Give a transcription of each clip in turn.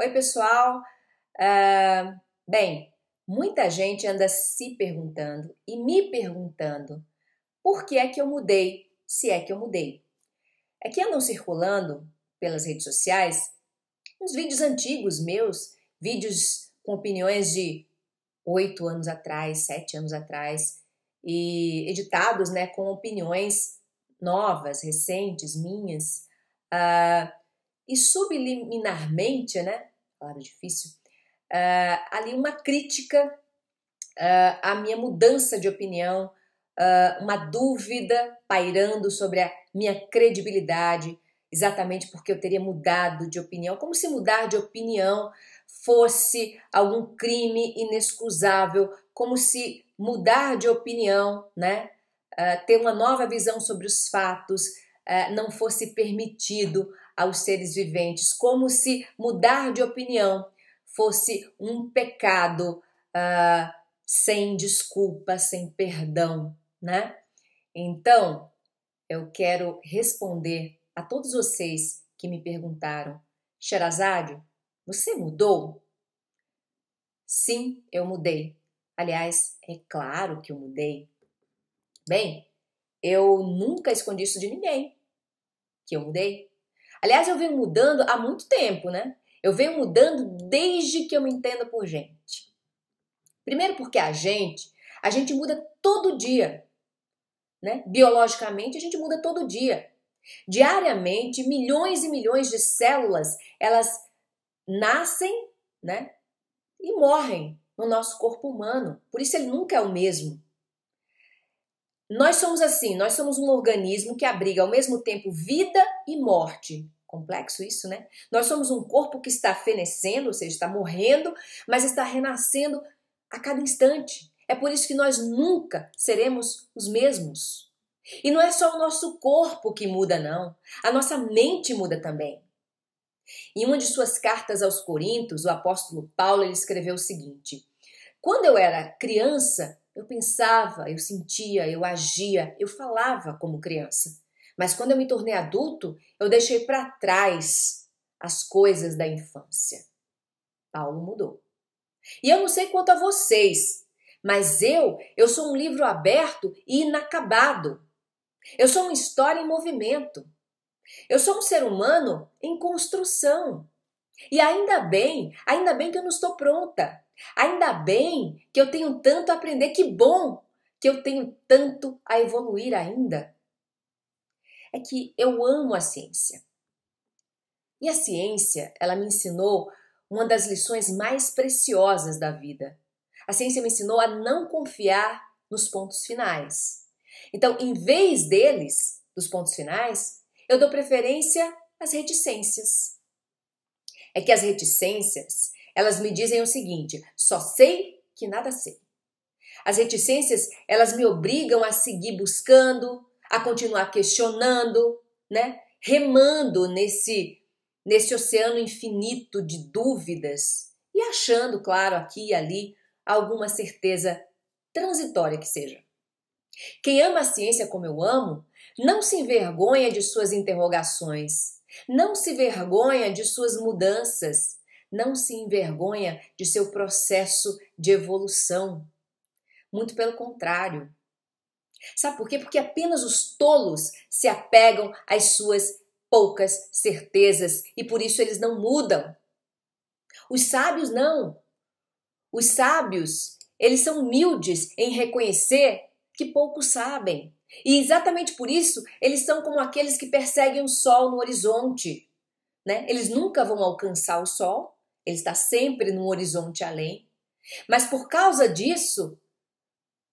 Oi, pessoal! Uh, bem, muita gente anda se perguntando e me perguntando por que é que eu mudei, se é que eu mudei. É que andam circulando pelas redes sociais uns vídeos antigos meus, vídeos com opiniões de oito anos atrás, sete anos atrás, e editados né, com opiniões novas, recentes, minhas. Uh, e subliminarmente, né? Palavra difícil. Uh, ali uma crítica uh, à minha mudança de opinião, uh, uma dúvida pairando sobre a minha credibilidade, exatamente porque eu teria mudado de opinião, como se mudar de opinião fosse algum crime inexcusável, como se mudar de opinião, né, ter uma nova visão sobre os fatos, não fosse permitido aos seres viventes, como se mudar de opinião fosse um pecado uh, sem desculpa, sem perdão, né? Então, eu quero responder a todos vocês que me perguntaram: Xerazade, você mudou? Sim, eu mudei. Aliás, é claro que eu mudei. Bem, eu nunca escondi isso de ninguém, que eu mudei. Aliás, eu venho mudando há muito tempo, né? Eu venho mudando desde que eu me entenda por gente. Primeiro porque a gente, a gente muda todo dia. Né? Biologicamente, a gente muda todo dia. Diariamente, milhões e milhões de células, elas nascem, né? E morrem no nosso corpo humano. Por isso ele nunca é o mesmo. Nós somos assim, nós somos um organismo que abriga ao mesmo tempo vida e morte. Complexo isso, né? Nós somos um corpo que está fenecendo, ou seja, está morrendo, mas está renascendo a cada instante. É por isso que nós nunca seremos os mesmos. E não é só o nosso corpo que muda, não. A nossa mente muda também. Em uma de suas cartas aos Coríntios, o apóstolo Paulo escreveu o seguinte: Quando eu era criança, eu pensava, eu sentia, eu agia, eu falava como criança. Mas quando eu me tornei adulto, eu deixei para trás as coisas da infância. Paulo mudou. E eu não sei quanto a vocês, mas eu, eu sou um livro aberto e inacabado. Eu sou uma história em movimento. Eu sou um ser humano em construção. E ainda bem, ainda bem que eu não estou pronta. Ainda bem que eu tenho tanto a aprender, que bom que eu tenho tanto a evoluir ainda. É que eu amo a ciência. E a ciência, ela me ensinou uma das lições mais preciosas da vida. A ciência me ensinou a não confiar nos pontos finais. Então, em vez deles, dos pontos finais, eu dou preferência às reticências. É que as reticências, elas me dizem o seguinte: só sei que nada sei. As reticências, elas me obrigam a seguir buscando, a continuar questionando, né? Remando nesse nesse oceano infinito de dúvidas e achando, claro, aqui e ali alguma certeza transitória que seja. Quem ama a ciência como eu amo, não se envergonha de suas interrogações, não se vergonha de suas mudanças, não se envergonha de seu processo de evolução. Muito pelo contrário. Sabe por quê? Porque apenas os tolos se apegam às suas poucas certezas e por isso eles não mudam. Os sábios não. Os sábios, eles são humildes em reconhecer que pouco sabem. E exatamente por isso, eles são como aqueles que perseguem o sol no horizonte. Né? Eles nunca vão alcançar o sol, ele está sempre num horizonte além. Mas por causa disso,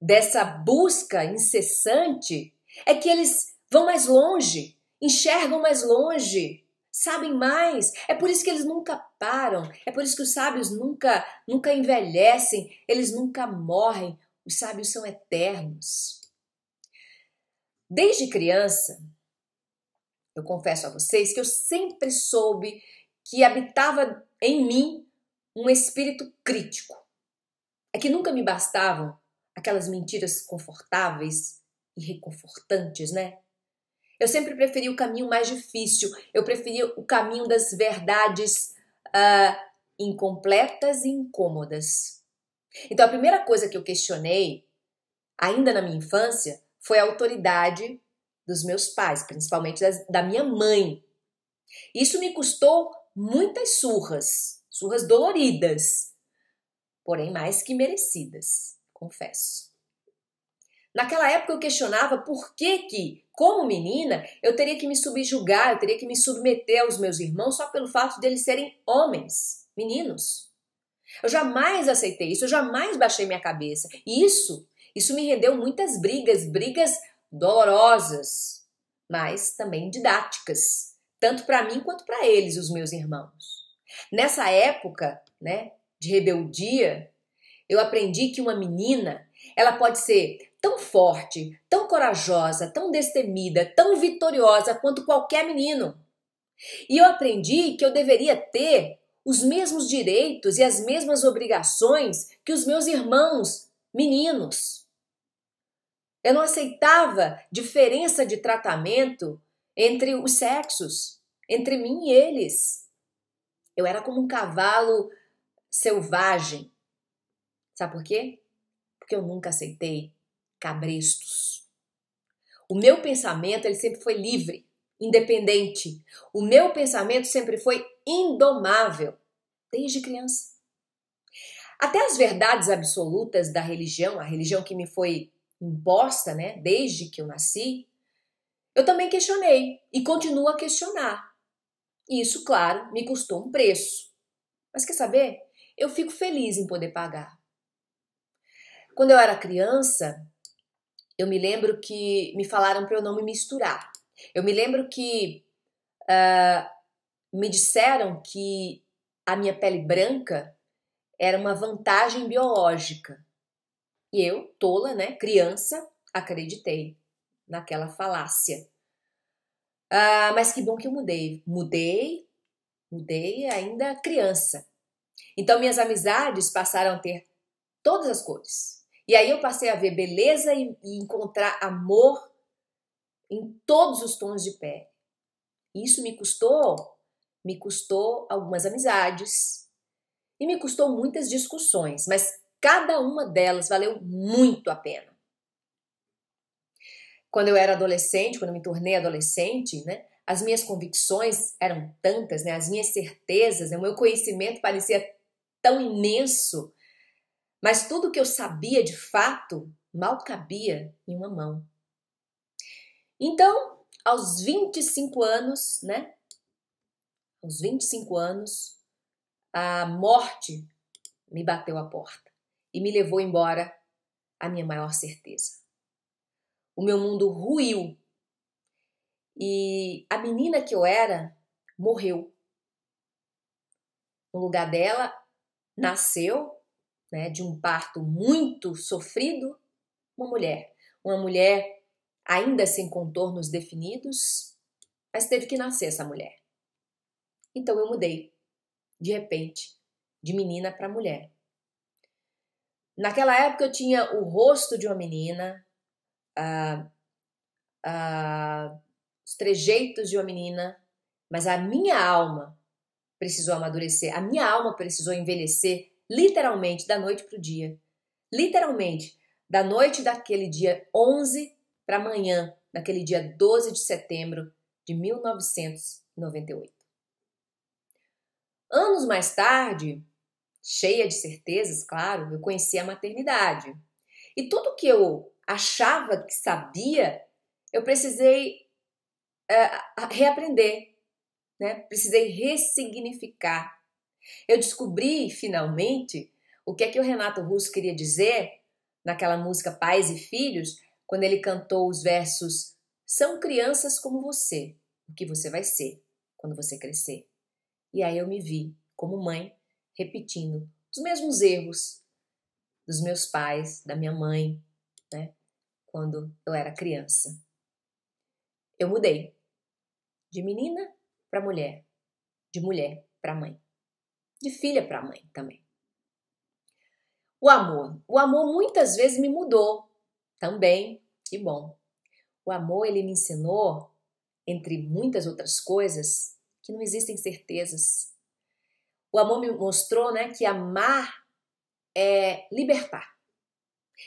dessa busca incessante, é que eles vão mais longe, enxergam mais longe, sabem mais. É por isso que eles nunca param, é por isso que os sábios nunca, nunca envelhecem, eles nunca morrem. Os sábios são eternos. Desde criança, eu confesso a vocês que eu sempre soube que habitava em mim um espírito crítico. É que nunca me bastavam aquelas mentiras confortáveis e reconfortantes, né? Eu sempre preferi o caminho mais difícil, eu preferia o caminho das verdades uh, incompletas e incômodas. Então, a primeira coisa que eu questionei, ainda na minha infância, foi a autoridade dos meus pais, principalmente das, da minha mãe. Isso me custou muitas surras, surras doloridas, porém mais que merecidas, confesso. Naquela época eu questionava por que que, como menina, eu teria que me subjugar, eu teria que me submeter aos meus irmãos só pelo fato de eles serem homens, meninos. Eu jamais aceitei isso, eu jamais baixei minha cabeça. E isso, isso me rendeu muitas brigas, brigas dolorosas, mas também didáticas, tanto para mim quanto para eles, os meus irmãos. Nessa época, né, de rebeldia, eu aprendi que uma menina, ela pode ser tão forte, tão corajosa, tão destemida, tão vitoriosa quanto qualquer menino. E eu aprendi que eu deveria ter os mesmos direitos e as mesmas obrigações que os meus irmãos meninos. Eu não aceitava diferença de tratamento entre os sexos, entre mim e eles. Eu era como um cavalo selvagem. Sabe por quê? Porque eu nunca aceitei cabrestos. O meu pensamento ele sempre foi livre, independente. O meu pensamento sempre foi indomável desde criança. Até as verdades absolutas da religião, a religião que me foi imposta, né, desde que eu nasci, eu também questionei e continuo a questionar. E isso, claro, me custou um preço. Mas quer saber? Eu fico feliz em poder pagar. Quando eu era criança, eu me lembro que me falaram para eu não me misturar. Eu me lembro que uh, me disseram que a minha pele branca era uma vantagem biológica. E eu, tola, né, criança, acreditei naquela falácia. Ah, mas que bom que eu mudei. Mudei, mudei ainda criança. Então minhas amizades passaram a ter todas as cores. E aí eu passei a ver beleza e, e encontrar amor em todos os tons de pele. Isso me custou, me custou algumas amizades e me custou muitas discussões, mas cada uma delas valeu muito a pena. Quando eu era adolescente, quando eu me tornei adolescente, né, as minhas convicções eram tantas, né, as minhas certezas, né, o meu conhecimento parecia tão imenso, mas tudo que eu sabia de fato mal cabia em uma mão. Então, aos 25 anos, né? Aos 25 anos, a morte me bateu à porta e me levou embora a minha maior certeza o meu mundo ruiu. E a menina que eu era morreu. No lugar dela, nasceu, né, de um parto muito sofrido, uma mulher. Uma mulher ainda sem contornos definidos, mas teve que nascer essa mulher. Então eu mudei, de repente, de menina para mulher. Naquela época eu tinha o rosto de uma menina, ah, ah, os trejeitos de uma menina, mas a minha alma precisou amadurecer, a minha alma precisou envelhecer, literalmente, da noite para o dia. Literalmente, da noite daquele dia 11 para amanhã, naquele dia 12 de setembro de 1998. Anos mais tarde, cheia de certezas, claro, eu conheci a maternidade. E tudo que eu achava que sabia, eu precisei eh, reaprender, né? precisei ressignificar. Eu descobri finalmente o que é que o Renato Russo queria dizer naquela música Pais e Filhos, quando ele cantou os versos São crianças como você, o que você vai ser quando você crescer. E aí eu me vi, como mãe, repetindo os mesmos erros dos meus pais, da minha mãe, né? quando eu era criança. Eu mudei de menina para mulher, de mulher para mãe, de filha para mãe também. O amor, o amor muitas vezes me mudou também, que bom. O amor ele me ensinou, entre muitas outras coisas, que não existem certezas. O amor me mostrou, né, que amar é libertar.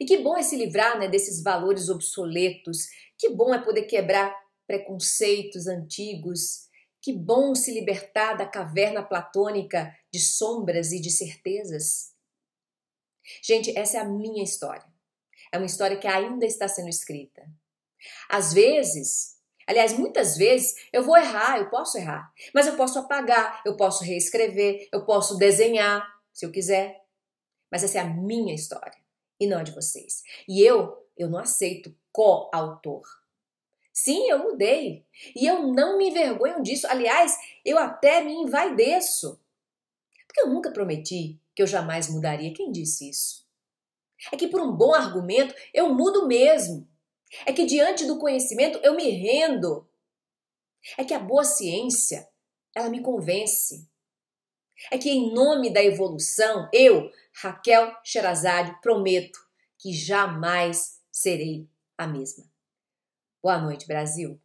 E que bom é se livrar né, desses valores obsoletos, que bom é poder quebrar preconceitos antigos, que bom se libertar da caverna platônica de sombras e de certezas. Gente, essa é a minha história. É uma história que ainda está sendo escrita. Às vezes, aliás, muitas vezes, eu vou errar, eu posso errar, mas eu posso apagar, eu posso reescrever, eu posso desenhar, se eu quiser. Mas essa é a minha história e não a de vocês. E eu, eu não aceito coautor. Sim, eu mudei. E eu não me envergonho disso. Aliás, eu até me envaideço. Porque eu nunca prometi que eu jamais mudaria. Quem disse isso? É que por um bom argumento eu mudo mesmo. É que diante do conhecimento eu me rendo. É que a boa ciência, ela me convence. É que em nome da evolução, eu, Raquel Xerazade, prometo que jamais serei a mesma. Boa noite, Brasil.